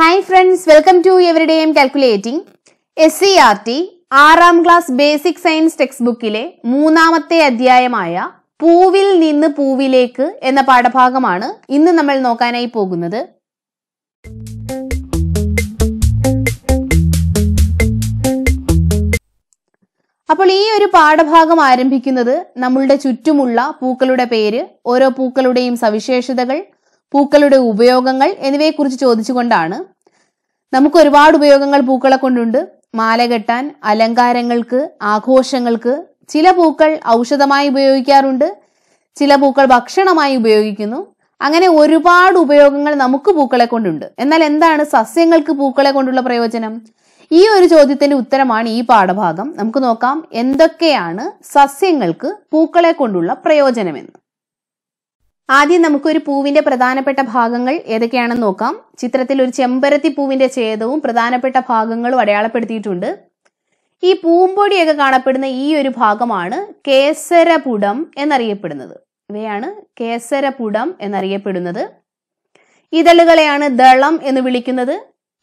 hi friends welcome to M calculating S C R T ആറാം class basic science text ബുക്കിലെ മൂന്നാമത്തെ അധ്യായമായ പൂവിൽ നിന്ന് പൂവിലേക്ക് എന്ന പാഠഭാഗമാണ് ഇന്ന് നമ്മൾ നോക്കാനായി പോകുന്നത് അപ്പോൾ ഈ ഒരു പാഠഭാഗം ആരംഭിക്കുന്നത് നമ്മളുടെ ചുറ്റുമുള്ള പൂക്കളുടെ പേര് ഓരോ പൂക്കളുടെയും സവിശേഷതകൾ പൂക്കളുടെ ഉപയോഗങ്ങൾ എന്നിവയെക്കുറിച്ച് ചോദിച്ചുകൊണ്ടാണ് നമുക്ക് ഒരുപാട് ഉപയോഗങ്ങൾ പൂക്കളെ കൊണ്ടുണ്ട് മാല കെട്ടാൻ അലങ്കാരങ്ങൾക്ക് ആഘോഷങ്ങൾക്ക് ചില പൂക്കൾ ഔഷധമായി ഉപയോഗിക്കാറുണ്ട് ചില പൂക്കൾ ഭക്ഷണമായി ഉപയോഗിക്കുന്നു അങ്ങനെ ഒരുപാട് ഉപയോഗങ്ങൾ നമുക്ക് പൂക്കളെ കൊണ്ടുണ്ട് എന്നാൽ എന്താണ് സസ്യങ്ങൾക്ക് പൂക്കളെ കൊണ്ടുള്ള പ്രയോജനം ഈ ഒരു ചോദ്യത്തിന്റെ ഉത്തരമാണ് ഈ പാഠഭാഗം നമുക്ക് നോക്കാം എന്തൊക്കെയാണ് സസ്യങ്ങൾക്ക് പൂക്കളെ കൊണ്ടുള്ള പ്രയോജനമെന്ന് ആദ്യം നമുക്കൊരു പൂവിന്റെ പ്രധാനപ്പെട്ട ഭാഗങ്ങൾ ഏതൊക്കെയാണെന്ന് നോക്കാം ചിത്രത്തിൽ ഒരു ചെമ്പരത്തി പൂവിന്റെ ഛേദവും പ്രധാനപ്പെട്ട ഭാഗങ്ങളും അടയാളപ്പെടുത്തിയിട്ടുണ്ട് ഈ പൂമ്പൊടിയൊക്കെ കാണപ്പെടുന്ന ഈ ഒരു ഭാഗമാണ് കേസരപുടം എന്നറിയപ്പെടുന്നത് ഇവയാണ് കേസരപുടം എന്നറിയപ്പെടുന്നത് ഇതളുകളെയാണ് ദളം എന്ന് വിളിക്കുന്നത്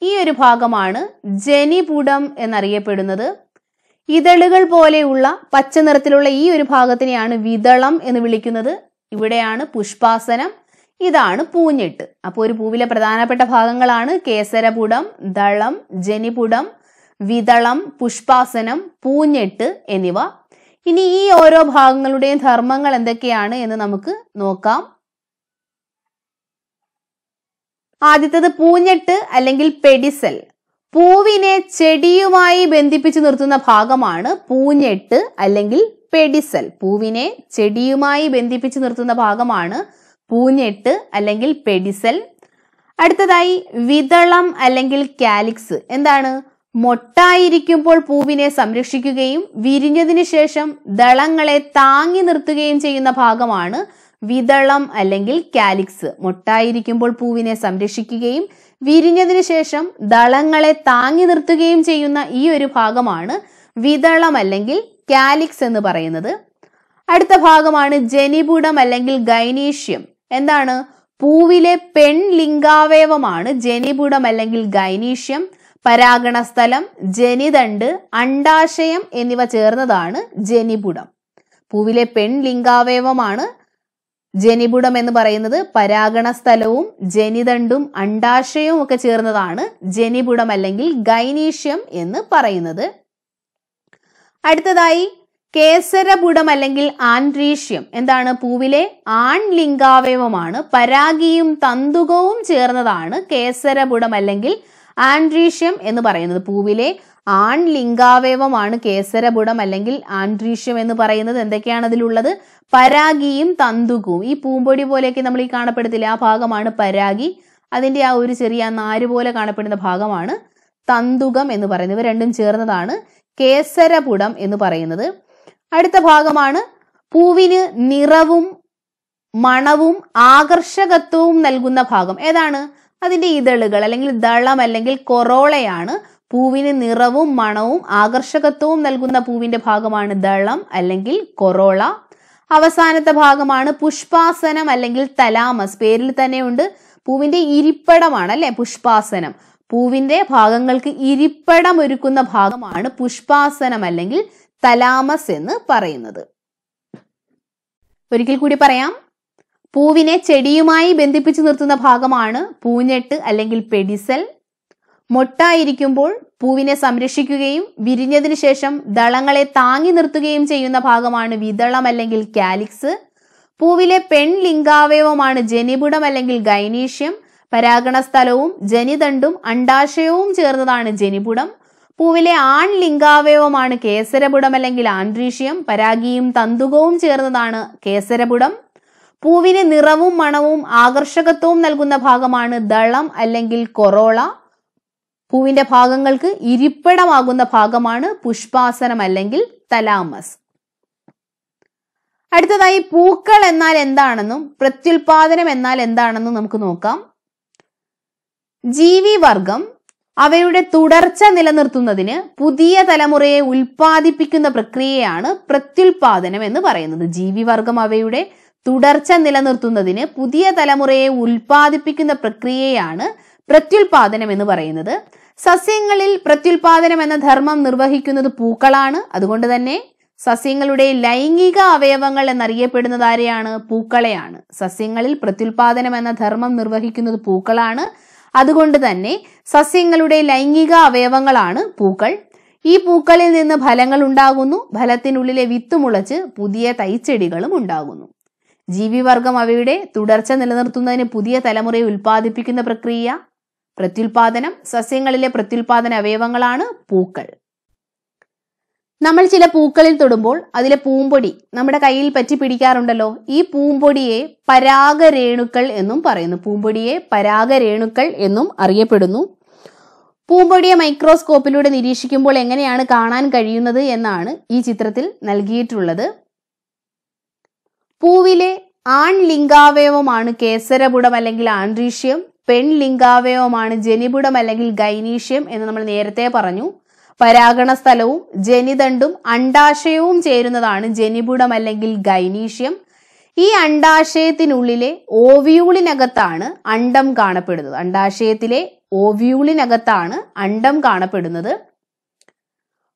ഈ ഒരു ഭാഗമാണ് ജനിപുടം എന്നറിയപ്പെടുന്നത് ഇതളുകൾ പോലെയുള്ള പച്ച നിറത്തിലുള്ള ഈ ഒരു ഭാഗത്തിനെയാണ് വിതളം എന്ന് വിളിക്കുന്നത് ഇവിടെയാണ് പുഷ്പാസനം ഇതാണ് പൂഞ്ഞെട്ട് അപ്പോൾ ഒരു പൂവിലെ പ്രധാനപ്പെട്ട ഭാഗങ്ങളാണ് കേസരപുടം ദളം ജനിപുടം വിതളം പുഷ്പാസനം പൂഞ്ഞെട്ട് എന്നിവ ഇനി ഈ ഓരോ ഭാഗങ്ങളുടെയും ധർമ്മങ്ങൾ എന്തൊക്കെയാണ് എന്ന് നമുക്ക് നോക്കാം ആദ്യത്തത് പൂഞ്ഞെട്ട് അല്ലെങ്കിൽ പെഡിസൽ പൂവിനെ ചെടിയുമായി ബന്ധിപ്പിച്ചു നിർത്തുന്ന ഭാഗമാണ് പൂഞ്ഞെട്ട് അല്ലെങ്കിൽ പെഡിസൽ പൂവിനെ ചെടിയുമായി ബന്ധിപ്പിച്ച് നിർത്തുന്ന ഭാഗമാണ് പൂഞ്ഞെട്ട് അല്ലെങ്കിൽ പെഡിസൽ അടുത്തതായി വിതളം അല്ലെങ്കിൽ കാലിക്സ് എന്താണ് മൊട്ടായിരിക്കുമ്പോൾ പൂവിനെ സംരക്ഷിക്കുകയും വിരിഞ്ഞതിന് ശേഷം ദളങ്ങളെ താങ്ങി നിർത്തുകയും ചെയ്യുന്ന ഭാഗമാണ് വിതളം അല്ലെങ്കിൽ കാലിക്സ് മൊട്ടായിരിക്കുമ്പോൾ പൂവിനെ സംരക്ഷിക്കുകയും വിരിഞ്ഞതിന് ശേഷം ദളങ്ങളെ താങ്ങി നിർത്തുകയും ചെയ്യുന്ന ഈ ഒരു ഭാഗമാണ് വിതളം അല്ലെങ്കിൽ കാലിക്സ് എന്ന് പറയുന്നത് അടുത്ത ഭാഗമാണ് ജനിപുടം അല്ലെങ്കിൽ ഗൈനീഷ്യം എന്താണ് പൂവിലെ പെൺ ലിംഗാവയവമാണ് ജനിപുടം അല്ലെങ്കിൽ ഗൈനീഷ്യം പരാഗണസ്ഥലം ജനിതണ്ട് അണ്ടാശയം എന്നിവ ചേർന്നതാണ് ജനിപുടം പൂവിലെ പെൺ ലിംഗാവയവമാണ് ജനിപുടം എന്ന് പറയുന്നത് പരാഗണസ്ഥലവും ജനിതണ്ടും അണ്ടാശയവും ഒക്കെ ചേർന്നതാണ് ജനിപുടം അല്ലെങ്കിൽ ഗൈനീഷ്യം എന്ന് പറയുന്നത് അടുത്തതായി കേസരപുടം അല്ലെങ്കിൽ ആൻഡ്രീഷ്യം എന്താണ് പൂവിലെ ആൺലിംഗാവയവമാണ് പരാഗിയും തന്തുകവും ചേർന്നതാണ് കേസരപുടം അല്ലെങ്കിൽ ആൻഡ്രീഷ്യം എന്ന് പറയുന്നത് പൂവിലെ ആൺലിംഗാവയവമാണ് കേസരപുടം അല്ലെങ്കിൽ ആൻഡ്രീഷ്യം എന്ന് പറയുന്നത് എന്തൊക്കെയാണ് അതിലുള്ളത് പരാഗിയും തന്തുകവും ഈ പൂമ്പൊടി പോലെയൊക്കെ നമ്മൾ ഈ കാണപ്പെടുത്തില്ല ആ ഭാഗമാണ് പരാഗി അതിൻ്റെ ആ ഒരു ചെറിയ നാര് പോലെ കാണപ്പെടുന്ന ഭാഗമാണ് തന്തുകം എന്ന് പറയുന്നത് ഇവ രണ്ടും ചേർന്നതാണ് കേസരപുടം എന്ന് പറയുന്നത് അടുത്ത ഭാഗമാണ് പൂവിന് നിറവും മണവും ആകർഷകത്വവും നൽകുന്ന ഭാഗം ഏതാണ് അതിന്റെ ഇതളുകൾ അല്ലെങ്കിൽ ദളം അല്ലെങ്കിൽ കൊറോളയാണ് പൂവിന് നിറവും മണവും ആകർഷകത്വവും നൽകുന്ന പൂവിന്റെ ഭാഗമാണ് ദളം അല്ലെങ്കിൽ കൊറോള അവസാനത്തെ ഭാഗമാണ് പുഷ്പാസനം അല്ലെങ്കിൽ തലാമസ് പേരിൽ തന്നെയുണ്ട് പൂവിന്റെ ഇരിപ്പടമാണ് അല്ലെ പുഷ്പാസനം പൂവിന്റെ ഭാഗങ്ങൾക്ക് ഇരിപ്പിടം ഒരുക്കുന്ന ഭാഗമാണ് പുഷ്പാസനം അല്ലെങ്കിൽ തലാമസ് എന്ന് പറയുന്നത് ഒരിക്കൽ കൂടി പറയാം പൂവിനെ ചെടിയുമായി ബന്ധിപ്പിച്ചു നിർത്തുന്ന ഭാഗമാണ് പൂഞ്ഞെട്ട് അല്ലെങ്കിൽ പെഡിസൽ മൊട്ടായിരിക്കുമ്പോൾ പൂവിനെ സംരക്ഷിക്കുകയും വിരിഞ്ഞതിനു ശേഷം ദളങ്ങളെ താങ്ങി നിർത്തുകയും ചെയ്യുന്ന ഭാഗമാണ് വിതളം അല്ലെങ്കിൽ കാലിക്സ് പൂവിലെ പെൺ ലിംഗാവയവമാണ് ജനിപുടം അല്ലെങ്കിൽ ഗൈനീഷ്യം പരാഗണ സ്ഥലവും ജനിതണ്ടും അണ്ടാശയവും ചേർന്നതാണ് ജനിപുടം പൂവിലെ ആൺ ലിംഗാവയവമാണ് കേസരപുടം അല്ലെങ്കിൽ ആൻഡ്രീഷ്യം പരാഗിയും തന്തുകവും ചേർന്നതാണ് കേസരപുടം പൂവിന് നിറവും മണവും ആകർഷകത്വവും നൽകുന്ന ഭാഗമാണ് ദളം അല്ലെങ്കിൽ കൊറോള പൂവിന്റെ ഭാഗങ്ങൾക്ക് ഇരിപ്പിടമാകുന്ന ഭാഗമാണ് പുഷ്പാസനം അല്ലെങ്കിൽ തലാമസ് അടുത്തതായി പൂക്കൾ എന്നാൽ എന്താണെന്നും പ്രത്യുൽപാദനം എന്നാൽ എന്താണെന്നും നമുക്ക് നോക്കാം ജീവിവർഗം അവയുടെ തുടർച്ച നിലനിർത്തുന്നതിന് പുതിയ തലമുറയെ ഉൽപ്പാദിപ്പിക്കുന്ന പ്രക്രിയയാണ് പ്രത്യുൽപാദനം എന്ന് പറയുന്നത് ജീവിവർഗം അവയുടെ തുടർച്ച നിലനിർത്തുന്നതിന് പുതിയ തലമുറയെ ഉൽപ്പാദിപ്പിക്കുന്ന പ്രക്രിയയാണ് പ്രത്യുൽപാദനം എന്ന് പറയുന്നത് സസ്യങ്ങളിൽ പ്രത്യുൽപാദനം എന്ന ധർമ്മം നിർവഹിക്കുന്നത് പൂക്കളാണ് അതുകൊണ്ട് തന്നെ സസ്യങ്ങളുടെ ലൈംഗിക അവയവങ്ങൾ എന്നറിയപ്പെടുന്നത് ആരെയാണ് പൂക്കളെയാണ് സസ്യങ്ങളിൽ പ്രത്യുൽപാദനം എന്ന ധർമ്മം നിർവഹിക്കുന്നത് പൂക്കളാണ് അതുകൊണ്ട് തന്നെ സസ്യങ്ങളുടെ ലൈംഗിക അവയവങ്ങളാണ് പൂക്കൾ ഈ പൂക്കളിൽ നിന്ന് ഫലങ്ങൾ ഉണ്ടാകുന്നു ഫലത്തിനുള്ളിലെ വിത്ത് മുളച്ച് പുതിയ തൈച്ചെടികളും ഉണ്ടാകുന്നു ജീവിവർഗം അവയുടെ തുടർച്ച നിലനിർത്തുന്നതിന് പുതിയ തലമുറയെ ഉൽപ്പാദിപ്പിക്കുന്ന പ്രക്രിയ പ്രത്യുൽപാദനം സസ്യങ്ങളിലെ പ്രത്യുൽപാദന അവയവങ്ങളാണ് പൂക്കൾ നമ്മൾ ചില പൂക്കളിൽ തൊടുമ്പോൾ അതിലെ പൂമ്പൊടി നമ്മുടെ കയ്യിൽ പറ്റി പിടിക്കാറുണ്ടല്ലോ ഈ പൂമ്പൊടിയെ പരാഗരേണുക്കൾ എന്നും പറയുന്നു പൂമ്പൊടിയെ പരാഗരേണുക്കൾ എന്നും അറിയപ്പെടുന്നു പൂമ്പൊടിയെ മൈക്രോസ്കോപ്പിലൂടെ നിരീക്ഷിക്കുമ്പോൾ എങ്ങനെയാണ് കാണാൻ കഴിയുന്നത് എന്നാണ് ഈ ചിത്രത്തിൽ നൽകിയിട്ടുള്ളത് പൂവിലെ ആൺ ലിംഗാവയവമാണ് കേസരപുടം അല്ലെങ്കിൽ ആൺരീഷ്യം പെൺ ലിംഗാവയവമാണ് ജനിപുടം അല്ലെങ്കിൽ ഗൈനീഷ്യം എന്ന് നമ്മൾ നേരത്തെ പറഞ്ഞു പരാഗണ സ്ഥലവും ജനിതണ്ടും അണ്ടാശയവും ചേരുന്നതാണ് ജനിപുടം അല്ലെങ്കിൽ ഗൈനീഷ്യം ഈ അണ്ടാശയത്തിനുള്ളിലെ ഓവ്യൂളിനകത്താണ് അണ്ടം കാണപ്പെടുന്നത് അണ്ടാശയത്തിലെ ഓവ്യൂളിനകത്താണ് അണ്ടം കാണപ്പെടുന്നത്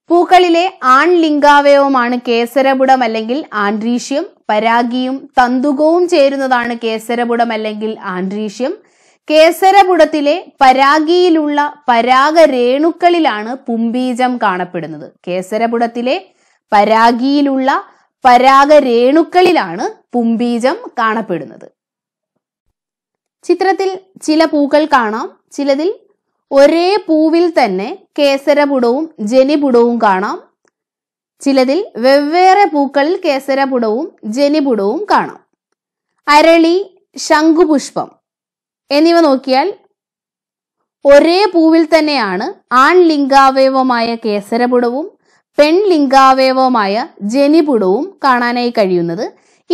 പൂക്കളിലെ ആൺ ലിംഗാവയവമാണ് കേസരപുടം അല്ലെങ്കിൽ ആൻഡ്രീഷ്യം പരാഗിയും തന്തുകവും ചേരുന്നതാണ് കേസരപുടം അല്ലെങ്കിൽ ആൻഡ്രീഷ്യം കേസരപുടത്തിലെ പരാഗിയിലുള്ള പരാഗരേണുക്കളിലാണ് പുംബീജം കാണപ്പെടുന്നത് കേസരപുടത്തിലെ പരാഗിയിലുള്ള പരാഗരേണുക്കളിലാണ് പുംബീജം കാണപ്പെടുന്നത് ചിത്രത്തിൽ ചില പൂക്കൾ കാണാം ചിലതിൽ ഒരേ പൂവിൽ തന്നെ കേസരപുടവും ജനിപുടവും കാണാം ചിലതിൽ വെവ്വേറെ പൂക്കളിൽ കേസരപുടവും ജനിപുടവും കാണാം അരളി ശംഖുപുഷ്പം എന്നിവ നോക്കിയാൽ ഒരേ പൂവിൽ തന്നെയാണ് ആൺ ലിംഗാവയവമായ കേസരപുടവും പെൺലിംഗാവയവമായ ജനിപുടവും കാണാനായി കഴിയുന്നത്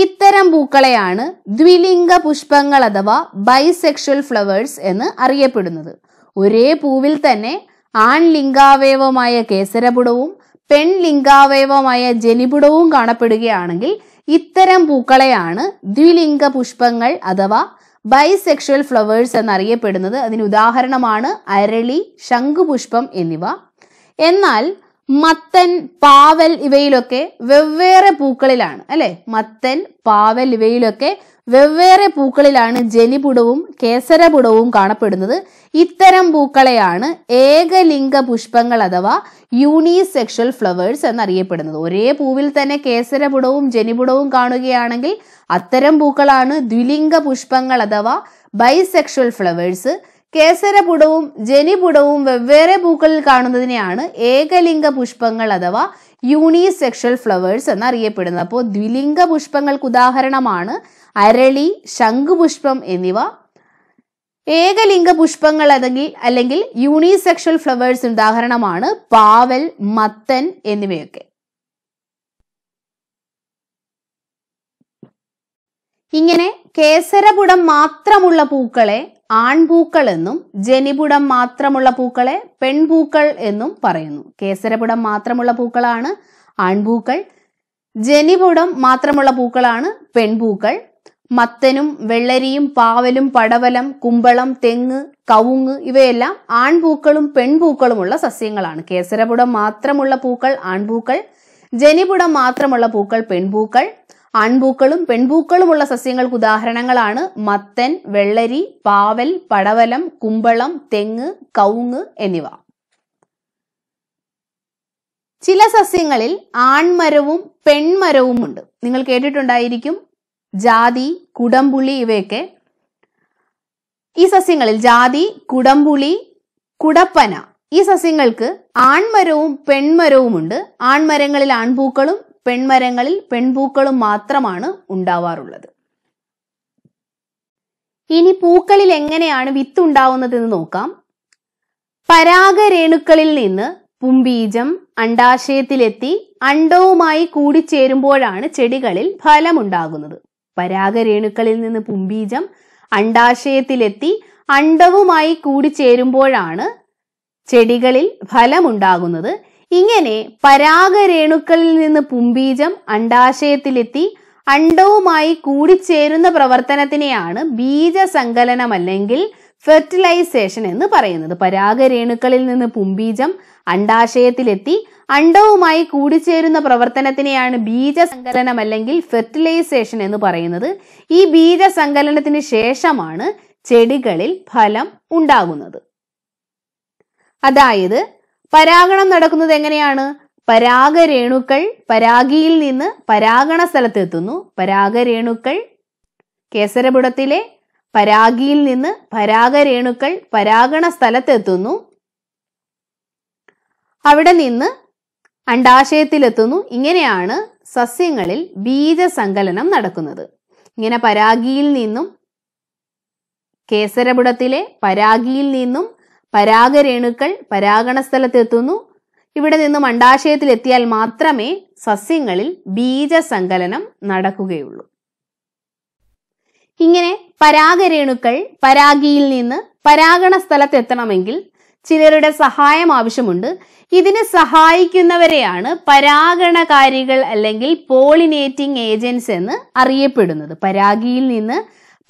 ഇത്തരം പൂക്കളെയാണ് ദ്വിലിംഗ പുഷ്പങ്ങൾ അഥവാ ബൈസെക്ഷൽ ഫ്ലവേഴ്സ് എന്ന് അറിയപ്പെടുന്നത് ഒരേ പൂവിൽ തന്നെ ആൺ ലിംഗാവയവമായ കേസരപുടവും പെൺലിംഗാവയവമായ ജനിപുടവും കാണപ്പെടുകയാണെങ്കിൽ ഇത്തരം പൂക്കളെയാണ് ദ്വിലിംഗ പുഷ്പങ്ങൾ അഥവാ ബൈസെക്ഷൽ ഫ്ലവേഴ്സ് എന്നറിയപ്പെടുന്നത് അതിന് ഉദാഹരണമാണ് അരളി ശംഖുപുഷ്പം എന്നിവ എന്നാൽ മത്തൻ പാവൽ ഇവയിലൊക്കെ വെവ്വേറെ പൂക്കളിലാണ് അല്ലെ മത്തൻ പാവൽ ഇവയിലൊക്കെ വെവ്വേറെ പൂക്കളിലാണ് ജലിപുടവും കേസരപുടവും കാണപ്പെടുന്നത് ഇത്തരം പൂക്കളെയാണ് ഏകലിംഗ പുഷ്പങ്ങൾ അഥവാ യൂണിസെക്ഷൽ ഫ്ലവേഴ്സ് എന്നറിയപ്പെടുന്നത് ഒരേ പൂവിൽ തന്നെ കേസരപുടവും ജനിപുടവും കാണുകയാണെങ്കിൽ അത്തരം പൂക്കളാണ് ദ്വിലിംഗ പുഷ്പങ്ങൾ അഥവാ ബൈസെക്ഷൽ ഫ്ലവേഴ്സ് കേസരപുടവും ജനിപുടവും വെവ്വേറെ പൂക്കളിൽ കാണുന്നതിനെയാണ് ഏകലിംഗ പുഷ്പങ്ങൾ അഥവാ യൂണിസെക്ഷൽ ഫ്ലവേഴ്സ് എന്നറിയപ്പെടുന്നത് അപ്പോൾ ദ്വിലിംഗ പുഷ്പങ്ങൾക്ക് ഉദാഹരണമാണ് അരളി ശംഖുപുഷ്പം എന്നിവ ഏകലിംഗ പുഷ്പങ്ങൾ അല്ലെങ്കിൽ അല്ലെങ്കിൽ യൂണിസെക്ഷൽ ഫ്ലവേഴ്സ് ഉദാഹരണമാണ് പാവൽ മത്തൻ എന്നിവയൊക്കെ ഇങ്ങനെ കേസരപുടം മാത്രമുള്ള പൂക്കളെ ആൺപൂക്കൾ എന്നും ജനിപുടം മാത്രമുള്ള പൂക്കളെ പെൺപൂക്കൾ എന്നും പറയുന്നു കേസരപുടം മാത്രമുള്ള പൂക്കളാണ് ആൺപൂക്കൾ ജനിപുടം മാത്രമുള്ള പൂക്കളാണ് പെൺപൂക്കൾ മത്തനും വെള്ളരിയും പാവലും പടവലം കുമ്പളം തെങ്ങ് കവുങ്ങ് ഇവയെല്ലാം ആൺപൂക്കളും പെൺപൂക്കളുമുള്ള സസ്യങ്ങളാണ് കേസരപുടം മാത്രമുള്ള പൂക്കൾ ആൺപൂക്കൾ ജനിപുടം മാത്രമുള്ള പൂക്കൾ പെൺപൂക്കൾ ആൺപൂക്കളും പെൺപൂക്കളുമുള്ള സസ്യങ്ങൾക്ക് ഉദാഹരണങ്ങളാണ് മത്തൻ വെള്ളരി പാവൽ പടവലം കുമ്പളം തെങ്ങ് കവുങ്ങ് എന്നിവ ചില സസ്യങ്ങളിൽ ആൺമരവും പെൺമരവും ഉണ്ട് നിങ്ങൾ കേട്ടിട്ടുണ്ടായിരിക്കും ജാതി കുടംപുളി ഇവയൊക്കെ ഈ സസ്യങ്ങളിൽ ജാതി കുടംപുളി കുടപ്പന ഈ സസ്യങ്ങൾക്ക് ആൺമരവും പെൺമരവുമുണ്ട് ആൺമരങ്ങളിൽ ആൺപൂക്കളും പെൺമരങ്ങളിൽ പെൺപൂക്കളും മാത്രമാണ് ഉണ്ടാവാറുള്ളത് ഇനി പൂക്കളിൽ എങ്ങനെയാണ് വിത്ത് ഉണ്ടാവുന്നതെന്ന് നോക്കാം പരാഗരേണുക്കളിൽ നിന്ന് പുംബീജം അണ്ടാശയത്തിലെത്തി അണ്ടവുമായി കൂടിച്ചേരുമ്പോഴാണ് ചെടികളിൽ ഫലമുണ്ടാകുന്നത് പരാഗരേണുക്കളിൽ നിന്ന് പുംബീജം അണ്ടാശയത്തിലെത്തി അണ്ഡവുമായി കൂടിച്ചേരുമ്പോഴാണ് ചെടികളിൽ ഫലമുണ്ടാകുന്നത് ഇങ്ങനെ പരാഗരേണുക്കളിൽ നിന്ന് പുംബീജം അണ്ടാശയത്തിലെത്തി അണ്ഡവുമായി കൂടിച്ചേരുന്ന പ്രവർത്തനത്തിനെയാണ് ബീജസങ്കലനം അല്ലെങ്കിൽ ഫെർട്ടിലൈസേഷൻ എന്ന് പറയുന്നത് പരാഗരേണുക്കളിൽ നിന്ന് പുംബീജം അണ്ഡാശയത്തിലെത്തി അണ്ടവുമായി കൂടിച്ചേരുന്ന പ്രവർത്തനത്തിനെയാണ് ബീജസങ്കലനം അല്ലെങ്കിൽ ഫെർട്ടിലൈസേഷൻ എന്ന് പറയുന്നത് ഈ ബീജസങ്കലനത്തിന് ശേഷമാണ് ചെടികളിൽ ഫലം ഉണ്ടാകുന്നത് അതായത് പരാഗണം നടക്കുന്നത് എങ്ങനെയാണ് പരാഗരേണുക്കൾ പരാഗിയിൽ നിന്ന് പരാഗണ സ്ഥലത്തെത്തുന്നു പരാഗരേണുക്കൾ കേസരപുടത്തിലെ പരാഗിയിൽ നിന്ന് പരാഗരേണുക്കൾ പരാഗണ സ്ഥലത്തെത്തുന്നു അവിടെ നിന്ന് അണ്ടാശയത്തിലെത്തുന്നു ഇങ്ങനെയാണ് സസ്യങ്ങളിൽ ബീജസങ്കലനം നടക്കുന്നത് ഇങ്ങനെ പരാഗിയിൽ നിന്നും കേസരപുടത്തിലെ പരാഗിയിൽ നിന്നും പരാഗരേണുക്കൾ പരാഗണ സ്ഥലത്തെത്തുന്നു ഇവിടെ നിന്നും അണ്ടാശയത്തിൽ എത്തിയാൽ മാത്രമേ സസ്യങ്ങളിൽ ബീജസങ്കലനം നടക്കുകയുള്ളൂ ഇങ്ങനെ പരാഗരേണുക്കൾ പരാഗിയിൽ നിന്ന് പരാഗണ സ്ഥലത്തെത്തണമെങ്കിൽ ചിലരുടെ സഹായം ആവശ്യമുണ്ട് ഇതിന് സഹായിക്കുന്നവരെയാണ് പരാഗണകാരികൾ അല്ലെങ്കിൽ പോളിനേറ്റിംഗ് ഏജൻസ് എന്ന് അറിയപ്പെടുന്നത് പരാഗിയിൽ നിന്ന്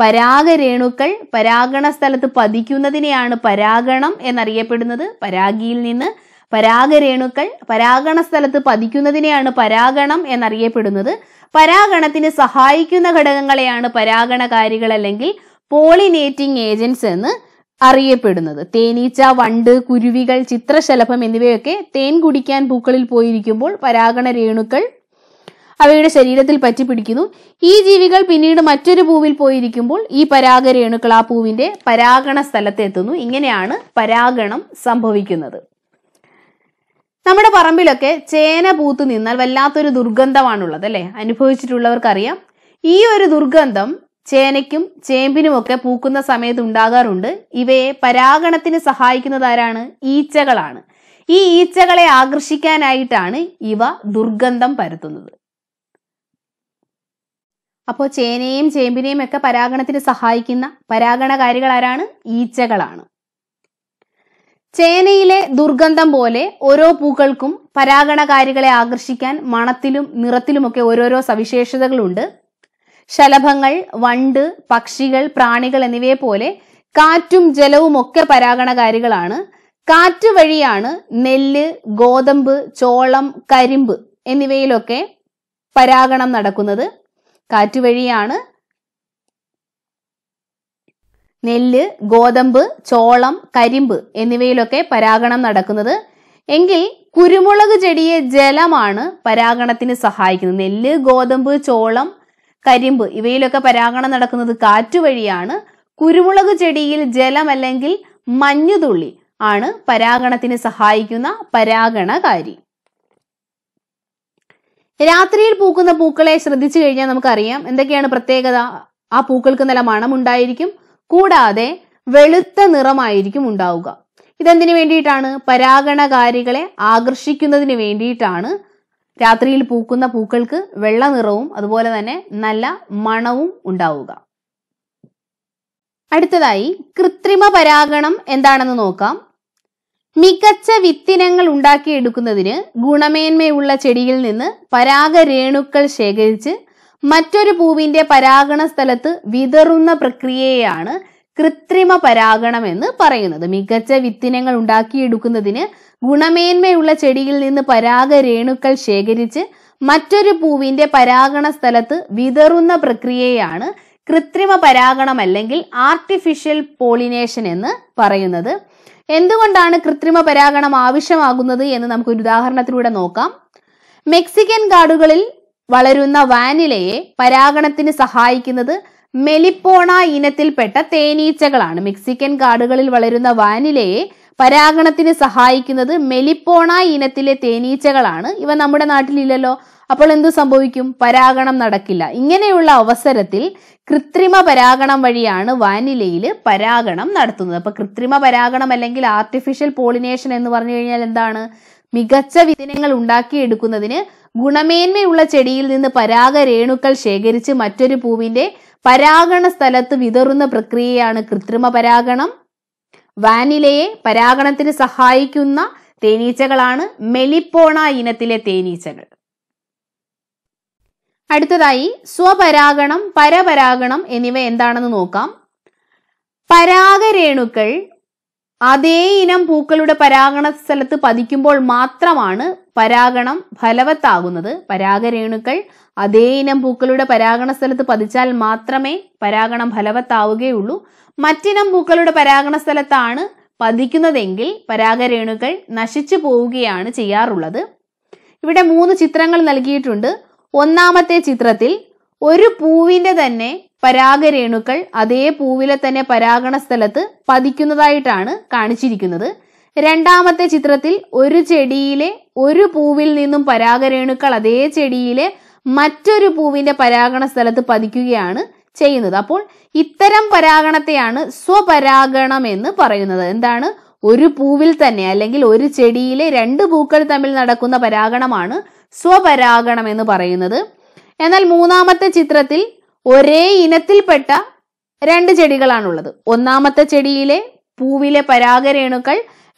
പരാഗരേണുക്കൾ പരാഗണ സ്ഥലത്ത് പതിക്കുന്നതിനെയാണ് പരാഗണം എന്നറിയപ്പെടുന്നത് പരാഗിയിൽ നിന്ന് പരാഗരേണുക്കൾ പരാഗണ സ്ഥലത്ത് പതിക്കുന്നതിനെയാണ് പരാഗണം എന്നറിയപ്പെടുന്നത് പരാഗണത്തിന് സഹായിക്കുന്ന ഘടകങ്ങളെയാണ് പരാഗണകാരികൾ അല്ലെങ്കിൽ പോളിനേറ്റിംഗ് ഏജൻസ് എന്ന് അറിയപ്പെടുന്നത് തേനീച്ച വണ്ട് കുരുവികൾ ചിത്രശലഭം എന്നിവയൊക്കെ തേൻ കുടിക്കാൻ പൂക്കളിൽ പോയിരിക്കുമ്പോൾ പരാഗണ രേണുക്കൾ അവയുടെ ശരീരത്തിൽ പറ്റിപ്പിടിക്കുന്നു ഈ ജീവികൾ പിന്നീട് മറ്റൊരു പൂവിൽ പോയിരിക്കുമ്പോൾ ഈ പരാഗരേണുക്കൾ ആ പൂവിന്റെ പരാഗണ സ്ഥലത്തെത്തുന്നു ഇങ്ങനെയാണ് പരാഗണം സംഭവിക്കുന്നത് നമ്മുടെ പറമ്പിലൊക്കെ ചേന പൂത്ത് നിന്നാൽ വല്ലാത്തൊരു ദുർഗന്ധമാണുള്ളത് അല്ലേ അനുഭവിച്ചിട്ടുള്ളവർക്കറിയാം ഈ ഒരു ദുർഗന്ധം ചേനയ്ക്കും ചേമ്പിനുമൊക്കെ പൂക്കുന്ന സമയത്ത് ഉണ്ടാകാറുണ്ട് ഇവയെ പരാഗണത്തിന് സഹായിക്കുന്നത് ആരാണ് ഈച്ചകളാണ് ഈ ഈച്ചകളെ ആകർഷിക്കാനായിട്ടാണ് ഇവ ദുർഗന്ധം പരത്തുന്നത് അപ്പോൾ ചേനയും ചേമ്പിനെയും ഒക്കെ പരാഗണത്തിന് സഹായിക്കുന്ന പരാഗണകാരികൾ ആരാണ് ഈച്ചകളാണ് ചേനയിലെ ദുർഗന്ധം പോലെ ഓരോ പൂക്കൾക്കും പരാഗണകാരികളെ ആകർഷിക്കാൻ മണത്തിലും നിറത്തിലുമൊക്കെ ഓരോരോ സവിശേഷതകളുണ്ട് ശലഭങ്ങൾ വണ്ട് പക്ഷികൾ പ്രാണികൾ എന്നിവയെ പോലെ കാറ്റും ജലവും ഒക്കെ പരാഗണകാരികളാണ് കാറ്റ് വഴിയാണ് നെല്ല് ഗോതമ്പ് ചോളം കരിമ്പ് എന്നിവയിലൊക്കെ പരാഗണം നടക്കുന്നത് കാറ്റ് വഴിയാണ് നെല്ല് ഗോതമ്പ് ചോളം കരിമ്പ് എന്നിവയിലൊക്കെ പരാഗണം നടക്കുന്നത് എങ്കിൽ കുരുമുളക് ചെടിയെ ജലമാണ് പരാഗണത്തിന് സഹായിക്കുന്നത് നെല്ല് ഗോതമ്പ് ചോളം കരിമ്പ് ഇവയിലൊക്കെ പരാഗണം നടക്കുന്നത് കാറ്റ് വഴിയാണ് കുരുമുളക് ചെടിയിൽ ജലം അല്ലെങ്കിൽ മഞ്ഞുതുള്ളി ആണ് പരാഗണത്തിന് സഹായിക്കുന്ന പരാഗണകാരി രാത്രിയിൽ പൂക്കുന്ന പൂക്കളെ ശ്രദ്ധിച്ചു കഴിഞ്ഞാൽ നമുക്കറിയാം എന്തൊക്കെയാണ് പ്രത്യേകത ആ പൂക്കൾക്ക് നല്ല മണമുണ്ടായിരിക്കും കൂടാതെ വെളുത്ത നിറമായിരിക്കും ഉണ്ടാവുക ഇതെന്തിനു വേണ്ടിയിട്ടാണ് പരാഗണകാരികളെ ആകർഷിക്കുന്നതിന് വേണ്ടിയിട്ടാണ് രാത്രിയിൽ പൂക്കുന്ന പൂക്കൾക്ക് വെള്ള നിറവും അതുപോലെ തന്നെ നല്ല മണവും ഉണ്ടാവുക അടുത്തതായി കൃത്രിമ പരാഗണം എന്താണെന്ന് നോക്കാം മികച്ച വിത്തിനങ്ങൾ ഉണ്ടാക്കിയെടുക്കുന്നതിന് ഗുണമേന്മയുള്ള ചെടിയിൽ നിന്ന് പരാഗരേണുക്കൾ ശേഖരിച്ച് മറ്റൊരു പൂവിന്റെ പരാഗണ സ്ഥലത്ത് വിതറുന്ന പ്രക്രിയയാണ് കൃത്രിമ പരാഗണം എന്ന് പറയുന്നത് മികച്ച വിത്തിനങ്ങൾ ഉണ്ടാക്കിയെടുക്കുന്നതിന് ഗുണമേന്മയുള്ള ചെടിയിൽ നിന്ന് പരാഗരേണുക്കൾ ശേഖരിച്ച് മറ്റൊരു പൂവിന്റെ പരാഗണ സ്ഥലത്ത് വിതറുന്ന പ്രക്രിയയാണ് കൃത്രിമ പരാഗണം അല്ലെങ്കിൽ ആർട്ടിഫിഷ്യൽ പോളിനേഷൻ എന്ന് പറയുന്നത് എന്തുകൊണ്ടാണ് കൃത്രിമ പരാഗണം ആവശ്യമാകുന്നത് എന്ന് ഒരു ഉദാഹരണത്തിലൂടെ നോക്കാം മെക്സിക്കൻ കാടുകളിൽ വളരുന്ന വാനിലയെ പരാഗണത്തിന് സഹായിക്കുന്നത് മെലിപ്പോണ ഇനത്തിൽപ്പെട്ട തേനീച്ചകളാണ് മെക്സിക്കൻ കാടുകളിൽ വളരുന്ന വാനിലയെ പരാഗണത്തിന് സഹായിക്കുന്നത് മെലിപ്പോണ ഇനത്തിലെ തേനീച്ചകളാണ് ഇവ നമ്മുടെ നാട്ടിലില്ലല്ലോ അപ്പോൾ എന്തു സംഭവിക്കും പരാഗണം നടക്കില്ല ഇങ്ങനെയുള്ള അവസരത്തിൽ കൃത്രിമ പരാഗണം വഴിയാണ് വാനിലയിൽ പരാഗണം നടത്തുന്നത് അപ്പൊ കൃത്രിമ പരാഗണം അല്ലെങ്കിൽ ആർട്ടിഫിഷ്യൽ പോളിനേഷൻ എന്ന് പറഞ്ഞു കഴിഞ്ഞാൽ എന്താണ് മികച്ച വിത്തിനങ്ങൾ ഉണ്ടാക്കിയെടുക്കുന്നതിന് ഗുണമേന്മയുള്ള ചെടിയിൽ നിന്ന് പരാഗ രേണുക്കൾ ശേഖരിച്ച് മറ്റൊരു പൂവിന്റെ പരാഗണ സ്ഥലത്ത് വിതറുന്ന പ്രക്രിയയാണ് കൃത്രിമ പരാഗണം വാനിലയെ പരാഗണത്തിന് സഹായിക്കുന്ന തേനീച്ചകളാണ് മെലിപ്പോണ ഇനത്തിലെ തേനീച്ചകൾ അടുത്തതായി സ്വപരാഗണം പരപരാഗണം എന്നിവ എന്താണെന്ന് നോക്കാം പരാഗരേണുക്കൾ അതേ ഇനം പൂക്കളുടെ പരാഗണ സ്ഥലത്ത് പതിക്കുമ്പോൾ മാത്രമാണ് പരാഗണം ഫലവത്താകുന്നത് പരാഗരേണുക്കൾ അതേ ഇനം പൂക്കളുടെ പരാഗണ സ്ഥലത്ത് പതിച്ചാൽ മാത്രമേ പരാഗണം ഫലവത്താവുകയുള്ളൂ മറ്റിനം പൂക്കളുടെ പരാഗണ സ്ഥലത്താണ് പതിക്കുന്നതെങ്കിൽ പരാഗരേണുക്കൾ നശിച്ചു പോവുകയാണ് ചെയ്യാറുള്ളത് ഇവിടെ മൂന്ന് ചിത്രങ്ങൾ നൽകിയിട്ടുണ്ട് ഒന്നാമത്തെ ചിത്രത്തിൽ ഒരു പൂവിന്റെ തന്നെ പരാഗരേണുക്കൾ അതേ പൂവിലെ തന്നെ പരാഗണ സ്ഥലത്ത് പതിക്കുന്നതായിട്ടാണ് കാണിച്ചിരിക്കുന്നത് രണ്ടാമത്തെ ചിത്രത്തിൽ ഒരു ചെടിയിലെ ഒരു പൂവിൽ നിന്നും പരാഗരേണുക്കൾ അതേ ചെടിയിലെ മറ്റൊരു പൂവിന്റെ പരാഗണ സ്ഥലത്ത് പതിക്കുകയാണ് ചെയ്യുന്നത് അപ്പോൾ ഇത്തരം പരാഗണത്തെയാണ് സ്വപരാഗണം എന്ന് പറയുന്നത് എന്താണ് ഒരു പൂവിൽ തന്നെ അല്ലെങ്കിൽ ഒരു ചെടിയിലെ രണ്ട് പൂക്കൾ തമ്മിൽ നടക്കുന്ന പരാഗണമാണ് സ്വപരാഗണം എന്ന് പറയുന്നത് എന്നാൽ മൂന്നാമത്തെ ചിത്രത്തിൽ ഒരേ ഇനത്തിൽപ്പെട്ട രണ്ട് ചെടികളാണുള്ളത് ഒന്നാമത്തെ ചെടിയിലെ പൂവിലെ പരാഗരേണുക്കൾ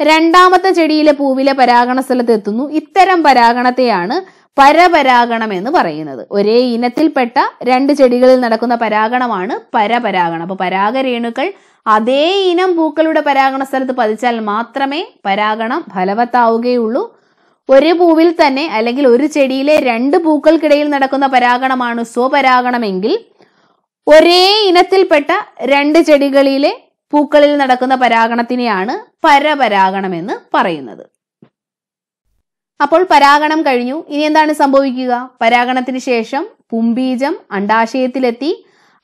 രണ്ടാമത്തെ ചെടിയിലെ പൂവിലെ പരാഗണ സ്ഥലത്ത് എത്തുന്നു ഇത്തരം പരാഗണത്തെയാണ് പരപരാഗണം എന്ന് പറയുന്നത് ഒരേ ഇനത്തിൽപ്പെട്ട രണ്ട് ചെടികളിൽ നടക്കുന്ന പരാഗണമാണ് പരപരാഗണം അപ്പോൾ പരാഗരേണുക്കൾ അതേ ഇനം പൂക്കളുടെ പരാഗണ സ്ഥലത്ത് പതിച്ചാൽ മാത്രമേ പരാഗണം ഫലവത്താവുകയുള്ളൂ ഒരു പൂവിൽ തന്നെ അല്ലെങ്കിൽ ഒരു ചെടിയിലെ രണ്ട് പൂക്കൾക്കിടയിൽ നടക്കുന്ന പരാഗണമാണ് സ്വപരാഗണമെങ്കിൽ ഒരേ ഇനത്തിൽപ്പെട്ട രണ്ട് ചെടികളിലെ പൂക്കളിൽ നടക്കുന്ന പരാഗണത്തിനെയാണ് പരപരാഗണം എന്ന് പറയുന്നത് അപ്പോൾ പരാഗണം കഴിഞ്ഞു ഇനി എന്താണ് സംഭവിക്കുക പരാഗണത്തിന് ശേഷം പുംബീജം അണ്ടാശയത്തിലെത്തി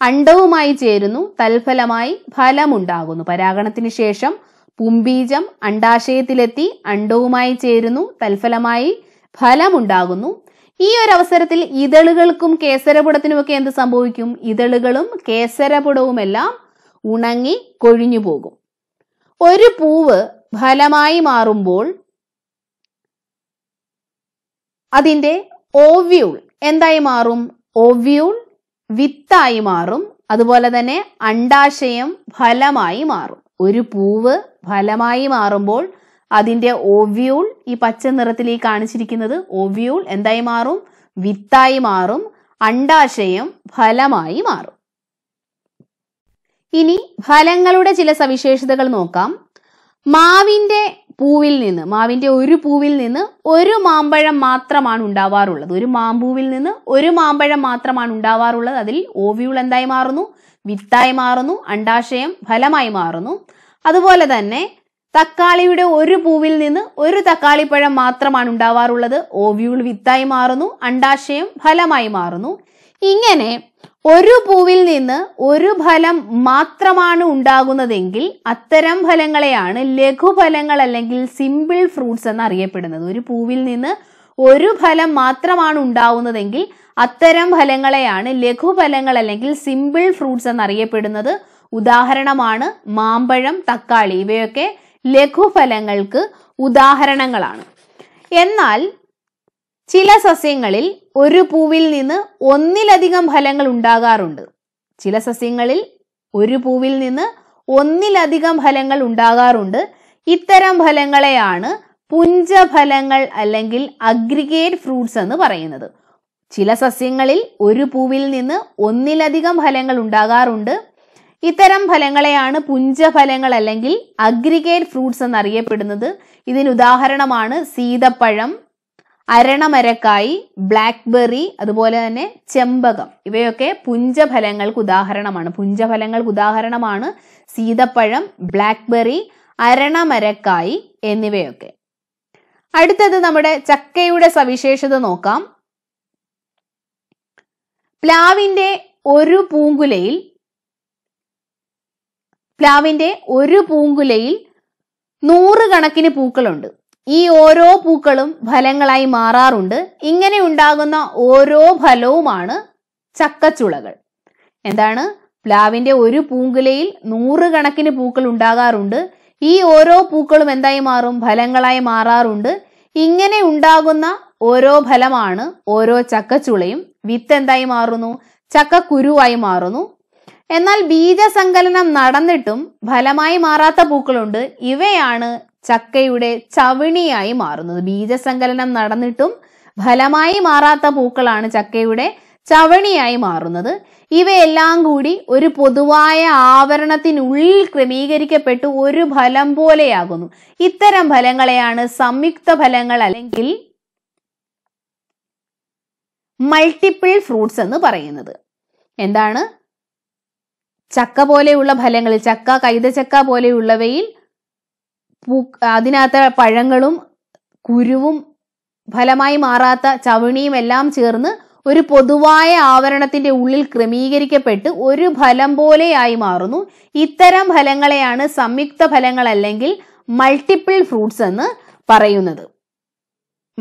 അണ്ടവുമായി ചേരുന്നു തൽഫലമായി ഫലമുണ്ടാകുന്നു പരാഗണത്തിന് ശേഷം പുംബീജം അണ്ടാശയത്തിലെത്തി അണ്ടവുമായി ചേരുന്നു തൽഫലമായി ഫലമുണ്ടാകുന്നു ഈ ഒരു അവസരത്തിൽ ഇതളുകൾക്കും കേസരപുടത്തിനുമൊക്കെ എന്ത് സംഭവിക്കും ഇതളുകളും കേസരപുടവുമെല്ലാം ഉണങ്ങി കൊഴിഞ്ഞു പോകും ഒരു പൂവ് ഫലമായി മാറുമ്പോൾ അതിന്റെ ഓവ്യൂൾ എന്തായി മാറും ഓവ്യൂൾ വിത്തായി മാറും അതുപോലെ തന്നെ അണ്ടാശയം ഫലമായി മാറും ഒരു പൂവ് ഫലമായി മാറുമ്പോൾ അതിന്റെ ഓവ്യൂൾ ഈ പച്ച നിറത്തിൽ ഈ കാണിച്ചിരിക്കുന്നത് ഓവ്യൂൾ എന്തായി മാറും വിത്തായി മാറും അണ്ടാശയം ഫലമായി മാറും ഇനി ഫലങ്ങളുടെ ചില സവിശേഷതകൾ നോക്കാം മാവിന്റെ പൂവിൽ നിന്ന് മാവിന്റെ ഒരു പൂവിൽ നിന്ന് ഒരു മാമ്പഴം മാത്രമാണ് ഉണ്ടാവാറുള്ളത് ഒരു മാമ്പൂവിൽ നിന്ന് ഒരു മാമ്പഴം മാത്രമാണ് ഉണ്ടാവാറുള്ളത് അതിൽ ഓവിയുൾ എന്തായി മാറുന്നു വിത്തായി മാറുന്നു അണ്ടാശയം ഫലമായി മാറുന്നു അതുപോലെ തന്നെ തക്കാളിയുടെ ഒരു പൂവിൽ നിന്ന് ഒരു തക്കാളിപ്പഴം മാത്രമാണ് ഉണ്ടാവാറുള്ളത് ഓവ്യൂൾ വിത്തായി മാറുന്നു അണ്ടാശയം ഫലമായി മാറുന്നു ഇങ്ങനെ ഒരു പൂവിൽ നിന്ന് ഒരു ഫലം മാത്രമാണ് ഉണ്ടാകുന്നതെങ്കിൽ അത്തരം ഫലങ്ങളെയാണ് ലഘുഫലങ്ങൾ അല്ലെങ്കിൽ സിമ്പിൾ ഫ്രൂട്ട്സ് എന്ന് അറിയപ്പെടുന്നത് ഒരു പൂവിൽ നിന്ന് ഒരു ഫലം മാത്രമാണ് ഉണ്ടാവുന്നതെങ്കിൽ അത്തരം ഫലങ്ങളെയാണ് ലഘുഫലങ്ങൾ അല്ലെങ്കിൽ സിമ്പിൾ ഫ്രൂട്ട്സ് എന്നറിയപ്പെടുന്നത് ഉദാഹരണമാണ് മാമ്പഴം തക്കാളി ഇവയൊക്കെ ലഘുഫലങ്ങൾക്ക് ഉദാഹരണങ്ങളാണ് എന്നാൽ ചില സസ്യങ്ങളിൽ ഒരു പൂവിൽ നിന്ന് ഒന്നിലധികം ഫലങ്ങൾ ഉണ്ടാകാറുണ്ട് ചില സസ്യങ്ങളിൽ ഒരു പൂവിൽ നിന്ന് ഒന്നിലധികം ഫലങ്ങൾ ഉണ്ടാകാറുണ്ട് ഇത്തരം ഫലങ്ങളെയാണ് പുഞ്ചഫലങ്ങൾ അല്ലെങ്കിൽ അഗ്രിഗേറ്റ് ഫ്രൂട്ട്സ് എന്ന് പറയുന്നത് ചില സസ്യങ്ങളിൽ ഒരു പൂവിൽ നിന്ന് ഒന്നിലധികം ഫലങ്ങൾ ഉണ്ടാകാറുണ്ട് ഇത്തരം ഫലങ്ങളെയാണ് പുഞ്ചഫലങ്ങൾ അല്ലെങ്കിൽ അഗ്രിഗേറ്റ് ഫ്രൂട്ട്സ് എന്നറിയപ്പെടുന്നത് ഇതിന് ഉദാഹരണമാണ് സീതപ്പഴം അരണമരക്കായി ബ്ലാക്ക്ബെറി അതുപോലെ തന്നെ ചെമ്പകം ഇവയൊക്കെ പുഞ്ചഫലങ്ങൾക്ക് ഉദാഹരണമാണ് പുഞ്ചഫലങ്ങൾക്ക് ഉദാഹരണമാണ് സീതപ്പഴം ബ്ലാക്ക്ബെറി അരണമരക്കായി എന്നിവയൊക്കെ അടുത്തത് നമ്മുടെ ചക്കയുടെ സവിശേഷത നോക്കാം പ്ലാവിന്റെ ഒരു പൂങ്കുലയിൽ പ്ലാവിന്റെ ഒരു പൂങ്കുലയിൽ നൂറുകണക്കിന് പൂക്കളുണ്ട് ഈ ഓരോ പൂക്കളും ഫലങ്ങളായി മാറാറുണ്ട് ഇങ്ങനെ ഉണ്ടാകുന്ന ഓരോ ഫലവുമാണ് ചക്കച്ചുളകൾ എന്താണ് പ്ലാവിന്റെ ഒരു പൂങ്കുലയിൽ നൂറുകണക്കിന് പൂക്കൾ ഉണ്ടാകാറുണ്ട് ഈ ഓരോ പൂക്കളും എന്തായി മാറും ഫലങ്ങളായി മാറാറുണ്ട് ഇങ്ങനെ ഉണ്ടാകുന്ന ഓരോ ഫലമാണ് ഓരോ ചക്കച്ചുളയും വിത്ത് എന്തായി മാറുന്നു കുരുവായി മാറുന്നു എന്നാൽ ബീജസങ്കലനം നടന്നിട്ടും ഫലമായി മാറാത്ത പൂക്കളുണ്ട് ഇവയാണ് ചക്കയുടെ ചവിണിയായി മാറുന്നത് ബീജസങ്കലനം നടന്നിട്ടും ഫലമായി മാറാത്ത പൂക്കളാണ് ചക്കയുടെ ചവണിയായി മാറുന്നത് ഇവയെല്ലാം കൂടി ഒരു പൊതുവായ ആവരണത്തിനുള്ളിൽ ക്രമീകരിക്കപ്പെട്ട് ഒരു ഫലം പോലെയാകുന്നു ഇത്തരം ഫലങ്ങളെയാണ് സംയുക്ത ഫലങ്ങൾ അല്ലെങ്കിൽ മൾട്ടിപ്പിൾ ഫ്രൂട്ട്സ് എന്ന് പറയുന്നത് എന്താണ് ചക്ക പോലെയുള്ള ഫലങ്ങളിൽ ചക്ക കൈതച്ചക്ക പോലെയുള്ളവയിൽ പൂ അതിനകത്ത് പഴങ്ങളും കുരുവും ഫലമായി മാറാത്ത ചവിണിയും എല്ലാം ചേർന്ന് ഒരു പൊതുവായ ആവരണത്തിന്റെ ഉള്ളിൽ ക്രമീകരിക്കപ്പെട്ട് ഒരു ഫലം പോലെയായി മാറുന്നു ഇത്തരം ഫലങ്ങളെയാണ് സംയുക്ത ഫലങ്ങൾ അല്ലെങ്കിൽ മൾട്ടിപ്പിൾ ഫ്രൂട്ട്സ് എന്ന് പറയുന്നത്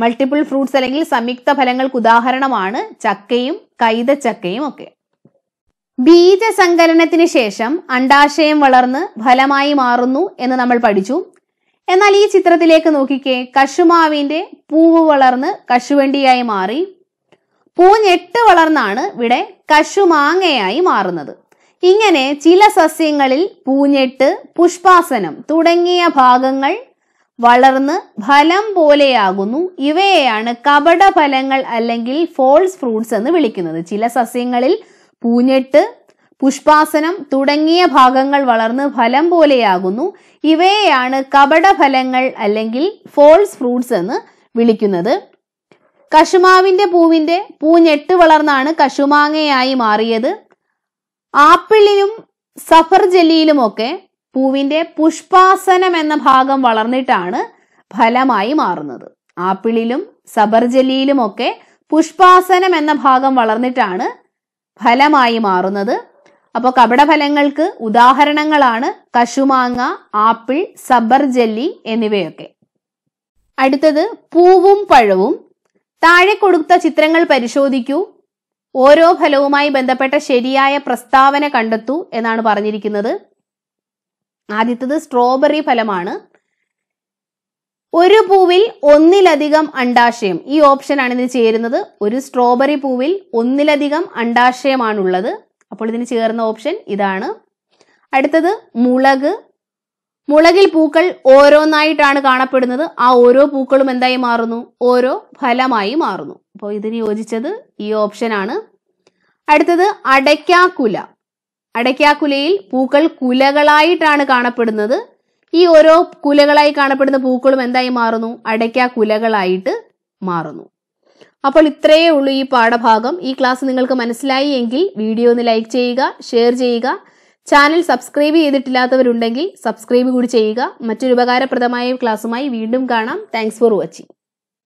മൾട്ടിപ്പിൾ ഫ്രൂട്ട്സ് അല്ലെങ്കിൽ സംയുക്ത ഫലങ്ങൾക്ക് ഉദാഹരണമാണ് ചക്കയും കൈതച്ചക്കയും ഒക്കെ ബീജസങ്കലനത്തിന് ശേഷം അണ്ടാശയം വളർന്ന് ഫലമായി മാറുന്നു എന്ന് നമ്മൾ പഠിച്ചു എന്നാൽ ഈ ചിത്രത്തിലേക്ക് നോക്കിക്കേ കശുമാവിന്റെ പൂവ് വളർന്ന് കശുവണ്ടിയായി മാറി പൂ ഞെട്ട് വളർന്നാണ് ഇവിടെ കശുമാങ്ങയായി മാറുന്നത് ഇങ്ങനെ ചില സസ്യങ്ങളിൽ പൂഞ്ഞെട്ട് പുഷ്പാസനം തുടങ്ങിയ ഭാഗങ്ങൾ വളർന്ന് ഫലം പോലെയാകുന്നു ഇവയെയാണ് ഫലങ്ങൾ അല്ലെങ്കിൽ ഫോൾസ് ഫ്രൂട്ട്സ് എന്ന് വിളിക്കുന്നത് ചില സസ്യങ്ങളിൽ പൂഞ്ഞെട്ട് പുഷ്പാസനം തുടങ്ങിയ ഭാഗങ്ങൾ വളർന്ന് ഫലം പോലെയാകുന്നു ഇവയെയാണ് കപടഫലങ്ങൾ അല്ലെങ്കിൽ ഫോൾസ് ഫ്രൂട്ട്സ് എന്ന് വിളിക്കുന്നത് കശുമാവിന്റെ പൂവിന്റെ പൂഞ്ഞെട്ട് വളർന്നാണ് കശുമാങ്ങയായി മാറിയത് ആപ്പിളിലും സഫർ ജെല്ലിയിലുമൊക്കെ പൂവിന്റെ പുഷ്പാസനം എന്ന ഭാഗം വളർന്നിട്ടാണ് ഫലമായി മാറുന്നത് ആപ്പിളിലും സബർജലിയിലുമൊക്കെ പുഷ്പാസനം എന്ന ഭാഗം വളർന്നിട്ടാണ് ഫലമായി മാറുന്നത് അപ്പോൾ കപടഫലങ്ങൾക്ക് ഉദാഹരണങ്ങളാണ് കശുമാങ്ങ ആപ്പിൾ സബർ ജെല്ലി എന്നിവയൊക്കെ അടുത്തത് പൂവും പഴവും താഴെ കൊടുത്ത ചിത്രങ്ങൾ പരിശോധിക്കൂ ഓരോ ഫലവുമായി ബന്ധപ്പെട്ട ശരിയായ പ്രസ്താവന കണ്ടെത്തൂ എന്നാണ് പറഞ്ഞിരിക്കുന്നത് ആദ്യത്തത് സ്ട്രോബെറി ഫലമാണ് ഒരു പൂവിൽ ഒന്നിലധികം അണ്ടാശയം ഈ ഓപ്ഷനാണ് ഇതിന് ചേരുന്നത് ഒരു സ്ട്രോബെറി പൂവിൽ ഒന്നിലധികം അണ്ടാശയമാണുള്ളത് അപ്പോൾ ഇതിന് ചേർന്ന ഓപ്ഷൻ ഇതാണ് അടുത്തത് മുളക് മുളകിൽ പൂക്കൾ ഓരോന്നായിട്ടാണ് കാണപ്പെടുന്നത് ആ ഓരോ പൂക്കളും എന്തായി മാറുന്നു ഓരോ ഫലമായി മാറുന്നു അപ്പോൾ ഇതിന് യോജിച്ചത് ഈ ഓപ്ഷനാണ് അടുത്തത് അടയ്ക്കാക്കുല അടയ്ക്കാക്കുലയിൽ പൂക്കൾ കുലകളായിട്ടാണ് കാണപ്പെടുന്നത് ഈ ഓരോ കുലകളായി കാണപ്പെടുന്ന പൂക്കളും എന്തായി മാറുന്നു അടയ്ക്ക കുലകളായിട്ട് മാറുന്നു അപ്പോൾ ഇത്രയേ ഉള്ളൂ ഈ പാഠഭാഗം ഈ ക്ലാസ് നിങ്ങൾക്ക് മനസ്സിലായി എങ്കിൽ വീഡിയോ ഒന്ന് ലൈക്ക് ചെയ്യുക ഷെയർ ചെയ്യുക ചാനൽ സബ്സ്ക്രൈബ് ചെയ്തിട്ടില്ലാത്തവരുണ്ടെങ്കിൽ സബ്സ്ക്രൈബ് കൂടി ചെയ്യുക മറ്റൊരു ഉപകാരപ്രദമായ ക്ലാസ്സുമായി വീണ്ടും കാണാം താങ്ക്സ് ഫോർ വാച്ചിങ്